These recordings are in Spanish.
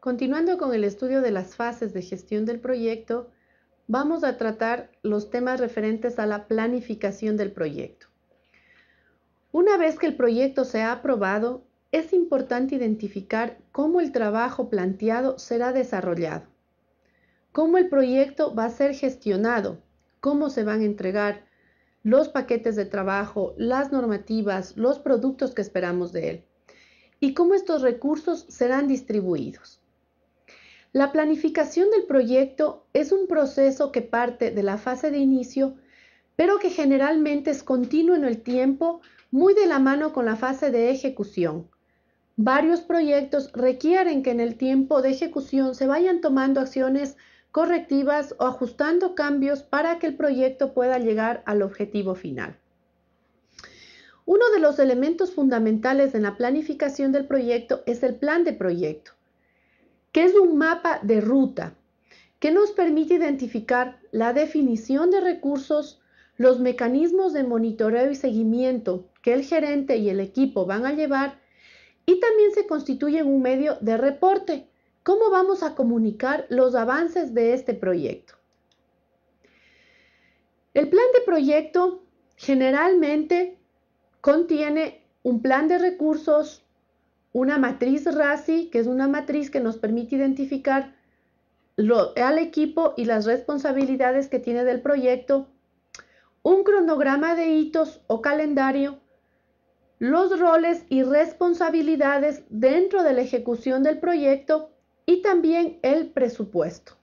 Continuando con el estudio de las fases de gestión del proyecto, vamos a tratar los temas referentes a la planificación del proyecto. Una vez que el proyecto se ha aprobado, es importante identificar cómo el trabajo planteado será desarrollado, cómo el proyecto va a ser gestionado, cómo se van a entregar los paquetes de trabajo, las normativas, los productos que esperamos de él y cómo estos recursos serán distribuidos. La planificación del proyecto es un proceso que parte de la fase de inicio, pero que generalmente es continuo en el tiempo, muy de la mano con la fase de ejecución. Varios proyectos requieren que en el tiempo de ejecución se vayan tomando acciones correctivas o ajustando cambios para que el proyecto pueda llegar al objetivo final. Uno de los elementos fundamentales en la planificación del proyecto es el plan de proyecto que es un mapa de ruta que nos permite identificar la definición de recursos, los mecanismos de monitoreo y seguimiento que el gerente y el equipo van a llevar y también se constituye en un medio de reporte, cómo vamos a comunicar los avances de este proyecto. El plan de proyecto generalmente contiene un plan de recursos, una matriz RASI, que es una matriz que nos permite identificar al equipo y las responsabilidades que tiene del proyecto, un cronograma de hitos o calendario, los roles y responsabilidades dentro de la ejecución del proyecto y también el presupuesto.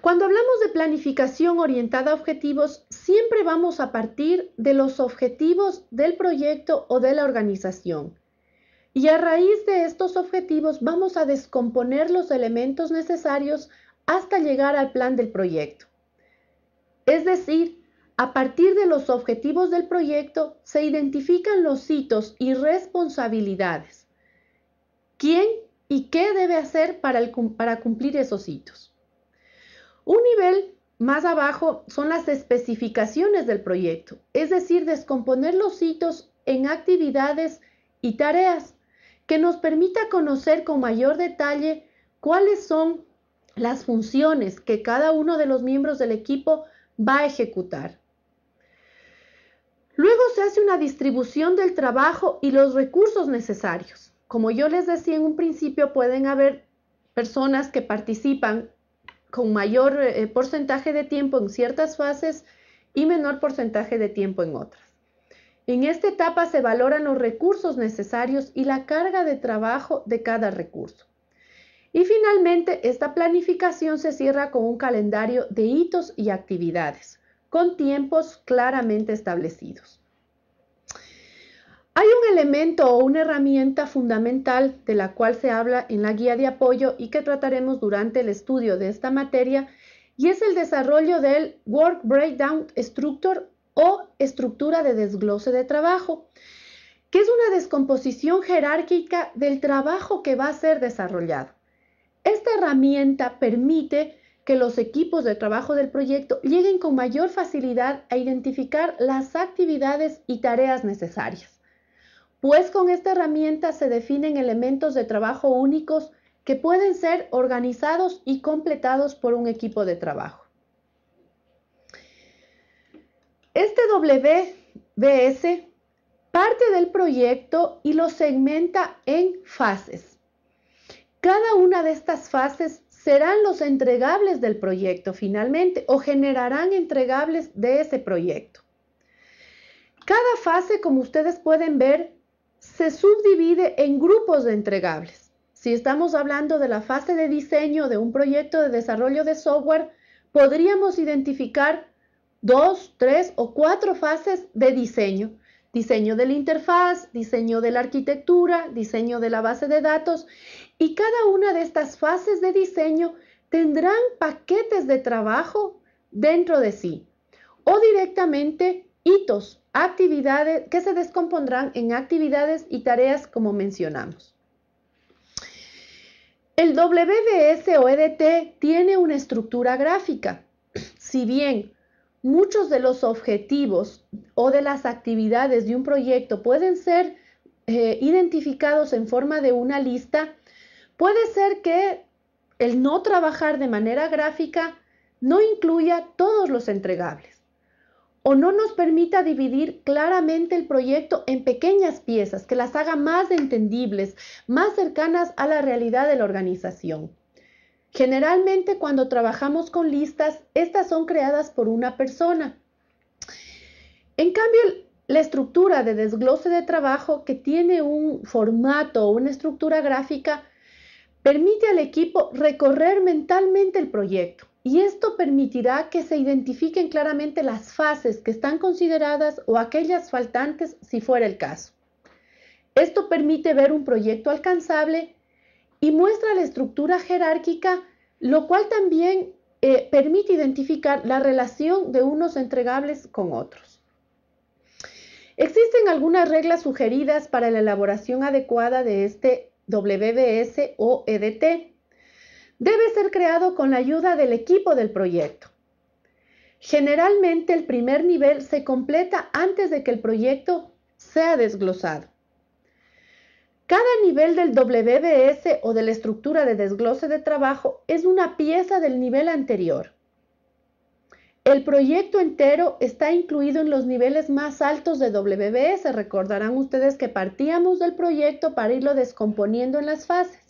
Cuando hablamos de planificación orientada a objetivos, siempre vamos a partir de los objetivos del proyecto o de la organización. Y a raíz de estos objetivos vamos a descomponer los elementos necesarios hasta llegar al plan del proyecto. Es decir, a partir de los objetivos del proyecto se identifican los hitos y responsabilidades. ¿Quién y qué debe hacer para, cumplir esos hitos? Un nivel más abajo son las especificaciones del proyecto, es decir, descomponer los hitos en actividades y tareas que nos permita conocer con mayor detalle cuáles son las funciones que cada uno de los miembros del equipo va a ejecutar. Luego se hace una distribución del trabajo y los recursos necesarios. Como yo les decía en un principio, pueden haber personas que participan con mayor eh, eh, porcentaje de tiempo en ciertas fases y menor porcentaje de tiempo en otras. En esta etapa se valoran los recursos necesarios y la carga de trabajo de cada recurso. Y finalmente, esta planificación se cierra con un calendario de hitos y actividades, con tiempos claramente establecidos. Hay un elemento o una herramienta fundamental de la cual se habla en la guía de apoyo y que trataremos durante el estudio de esta materia y es el desarrollo del Work Breakdown Structure o estructura de desglose de trabajo, que es una descomposición jerárquica del trabajo que va a ser desarrollado. Esta herramienta permite que los equipos de trabajo del proyecto lleguen con mayor facilidad a identificar las actividades y tareas necesarias pues con esta herramienta se definen elementos de trabajo únicos que pueden ser organizados y completados por un equipo de trabajo. Este WBS parte del proyecto y lo segmenta en fases. Cada una de estas fases serán los entregables del proyecto finalmente o generarán entregables de ese proyecto. Cada fase, como ustedes pueden ver, se subdivide en grupos de entregables. Si estamos hablando de la fase de diseño de un proyecto de desarrollo de software, podríamos identificar dos, tres o cuatro fases de diseño. Diseño de la interfaz, diseño de la arquitectura, diseño de la base de datos y cada una de estas fases de diseño tendrán paquetes de trabajo dentro de sí o directamente hitos, actividades que se descompondrán en actividades y tareas como mencionamos. El WBS o EDT tiene una estructura gráfica. Si bien muchos de los objetivos o de las actividades de un proyecto pueden ser eh, identificados en forma de una lista, puede ser que el no trabajar de manera gráfica no incluya todos los entregables o no nos permita dividir claramente el proyecto en pequeñas piezas que las haga más entendibles, más cercanas a la realidad de la organización. Generalmente cuando trabajamos con listas, estas son creadas por una persona. En cambio, la estructura de desglose de trabajo que tiene un formato o una estructura gráfica permite al equipo recorrer mentalmente el proyecto y esto permitirá que se identifiquen claramente las fases que están consideradas o aquellas faltantes si fuera el caso. Esto permite ver un proyecto alcanzable y muestra la estructura jerárquica, lo cual también eh, permite identificar la relación de unos entregables con otros. Existen algunas reglas sugeridas para la elaboración adecuada de este WBS o EDT debe ser creado con la ayuda del equipo del proyecto. Generalmente el primer nivel se completa antes de que el proyecto sea desglosado. Cada nivel del WBS o de la estructura de desglose de trabajo es una pieza del nivel anterior. El proyecto entero está incluido en los niveles más altos de WBS. Recordarán ustedes que partíamos del proyecto para irlo descomponiendo en las fases.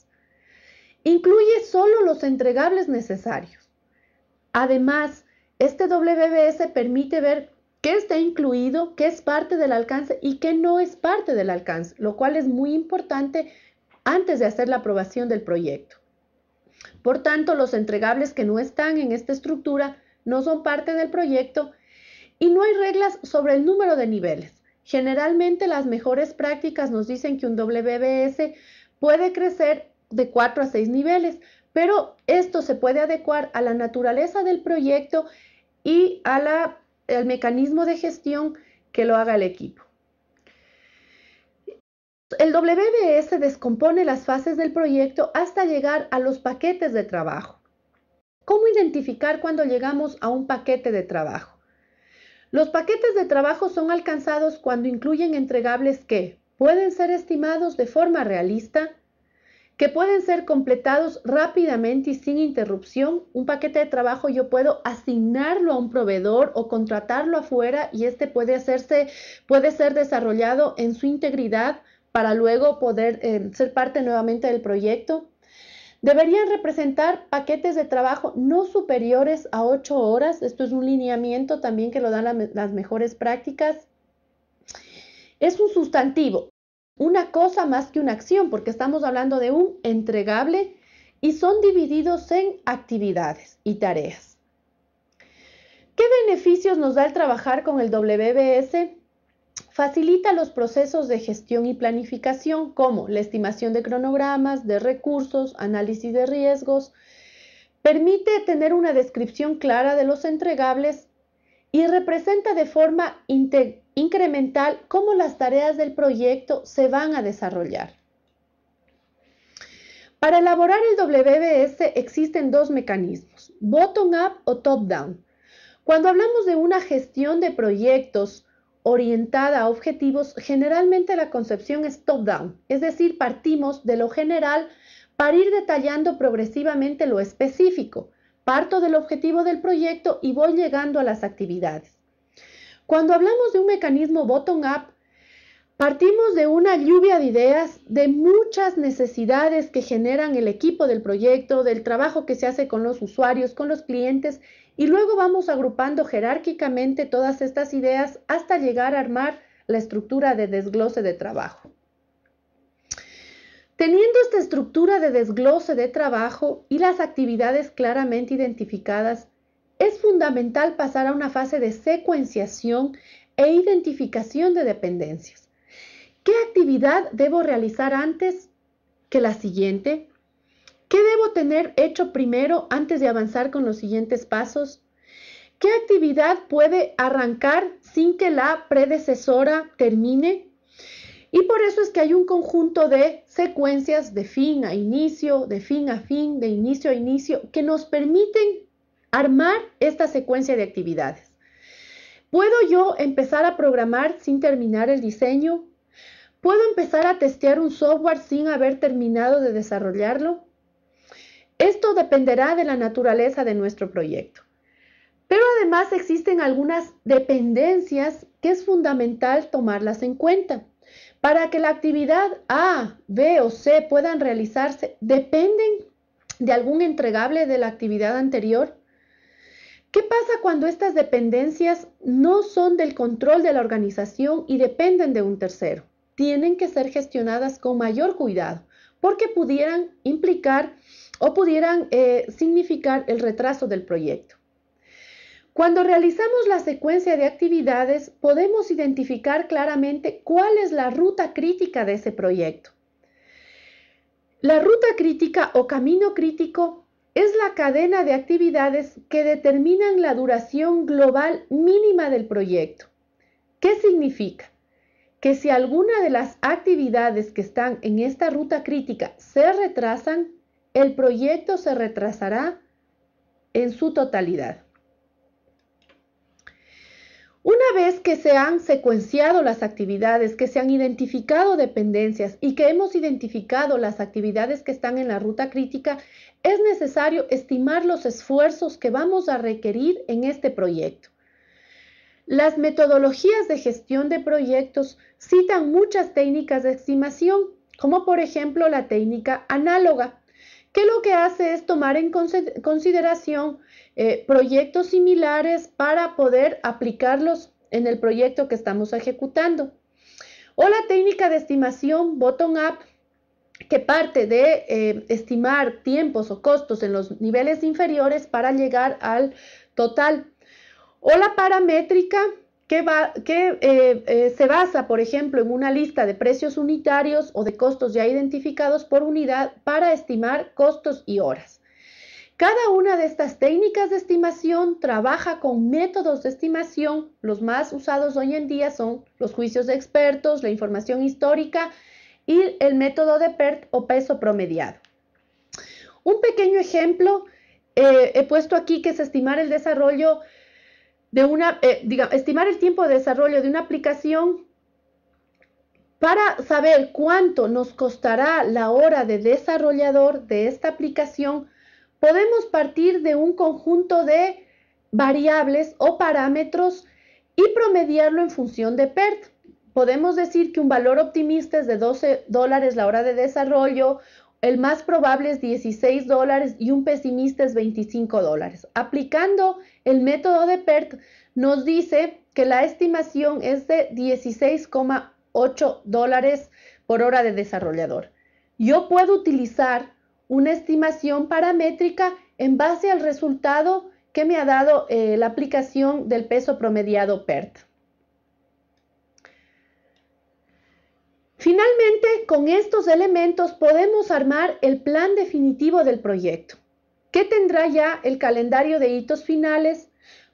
Incluye solo los entregables necesarios. Además, este WBS permite ver qué está incluido, qué es parte del alcance y qué no es parte del alcance, lo cual es muy importante antes de hacer la aprobación del proyecto. Por tanto, los entregables que no están en esta estructura no son parte del proyecto y no hay reglas sobre el número de niveles. Generalmente las mejores prácticas nos dicen que un WBS puede crecer de 4 a 6 niveles, pero esto se puede adecuar a la naturaleza del proyecto y a al mecanismo de gestión que lo haga el equipo. El WBS descompone las fases del proyecto hasta llegar a los paquetes de trabajo. ¿Cómo identificar cuando llegamos a un paquete de trabajo? Los paquetes de trabajo son alcanzados cuando incluyen entregables que pueden ser estimados de forma realista, que pueden ser completados rápidamente y sin interrupción. Un paquete de trabajo yo puedo asignarlo a un proveedor o contratarlo afuera y este puede hacerse, puede ser desarrollado en su integridad para luego poder eh, ser parte nuevamente del proyecto. Deberían representar paquetes de trabajo no superiores a 8 horas. Esto es un lineamiento también que lo dan las mejores prácticas. Es un sustantivo, una cosa más que una acción, porque estamos hablando de un entregable y son divididos en actividades y tareas. ¿Qué beneficios nos da el trabajar con el WBS? Facilita los procesos de gestión y planificación como la estimación de cronogramas, de recursos, análisis de riesgos. Permite tener una descripción clara de los entregables y representa de forma integral incremental cómo las tareas del proyecto se van a desarrollar. Para elaborar el WBS existen dos mecanismos, bottom-up o top-down. Cuando hablamos de una gestión de proyectos orientada a objetivos, generalmente la concepción es top-down, es decir, partimos de lo general para ir detallando progresivamente lo específico. Parto del objetivo del proyecto y voy llegando a las actividades. Cuando hablamos de un mecanismo bottom-up, partimos de una lluvia de ideas, de muchas necesidades que generan el equipo del proyecto, del trabajo que se hace con los usuarios, con los clientes, y luego vamos agrupando jerárquicamente todas estas ideas hasta llegar a armar la estructura de desglose de trabajo. Teniendo esta estructura de desglose de trabajo y las actividades claramente identificadas, es fundamental pasar a una fase de secuenciación e identificación de dependencias. ¿Qué actividad debo realizar antes que la siguiente? ¿Qué debo tener hecho primero antes de avanzar con los siguientes pasos? ¿Qué actividad puede arrancar sin que la predecesora termine? Y por eso es que hay un conjunto de secuencias de fin a inicio, de fin a fin, de inicio a inicio, que nos permiten armar esta secuencia de actividades. ¿Puedo yo empezar a programar sin terminar el diseño? ¿Puedo empezar a testear un software sin haber terminado de desarrollarlo? Esto dependerá de la naturaleza de nuestro proyecto. Pero además existen algunas dependencias que es fundamental tomarlas en cuenta. Para que la actividad A, B o C puedan realizarse, dependen de algún entregable de la actividad anterior. ¿Qué pasa cuando estas dependencias no son del control de la organización y dependen de un tercero? Tienen que ser gestionadas con mayor cuidado porque pudieran implicar o pudieran eh, significar el retraso del proyecto. Cuando realizamos la secuencia de actividades, podemos identificar claramente cuál es la ruta crítica de ese proyecto. La ruta crítica o camino crítico es la cadena de actividades que determinan la duración global mínima del proyecto. ¿Qué significa? Que si alguna de las actividades que están en esta ruta crítica se retrasan, el proyecto se retrasará en su totalidad. Una vez que se han secuenciado las actividades, que se han identificado dependencias y que hemos identificado las actividades que están en la ruta crítica, es necesario estimar los esfuerzos que vamos a requerir en este proyecto. Las metodologías de gestión de proyectos citan muchas técnicas de estimación, como por ejemplo la técnica análoga, que lo que hace es tomar en consideración eh, proyectos similares para poder aplicarlos en el proyecto que estamos ejecutando. O la técnica de estimación bottom-up, que parte de eh, estimar tiempos o costos en los niveles inferiores para llegar al total. O la paramétrica, que, eh, eh, se basa, por ejemplo, en una lista de precios unitarios o de costos ya identificados por unidad para estimar costos y horas. Cada una de estas técnicas de estimación trabaja con métodos de estimación. Los más usados hoy en día son los juicios de expertos, la información histórica y el método de PERT o peso promediado. Un pequeño ejemplo eh, he puesto aquí que es estimar el desarrollo de una, eh, digamos, estimar el tiempo de desarrollo de una aplicación para saber cuánto nos costará la hora de desarrollador de esta aplicación, podemos partir de un conjunto de variables o parámetros y promediarlo en función de PERT. Podemos decir que un valor optimista es de 12 dólares la hora de desarrollo, el más probable es 16 dólares y un pesimista es 25 dólares. Aplicando el método de PERT, nos dice que la estimación es de 16,8 dólares por hora de desarrollador. Yo puedo utilizar una estimación paramétrica en base al resultado que me ha dado eh, la aplicación del peso promediado PERT. Finalmente, con estos elementos podemos armar el plan definitivo del proyecto, que tendrá ya el calendario de hitos finales,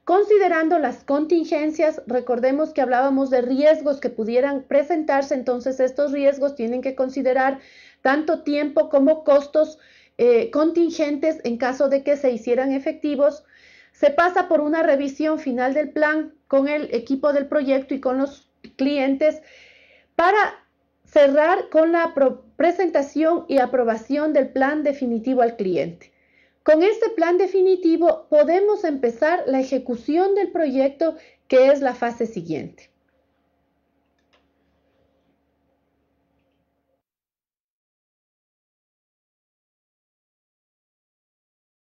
considerando las contingencias, recordemos que hablábamos de riesgos que pudieran presentarse, entonces estos riesgos tienen que considerar tanto tiempo como costos eh, contingentes en caso de que se hicieran efectivos. Se pasa por una revisión final del plan con el equipo del proyecto y con los clientes para cerrar con la presentación y aprobación del plan definitivo al cliente. Con este plan definitivo podemos empezar la ejecución del proyecto que es la fase siguiente.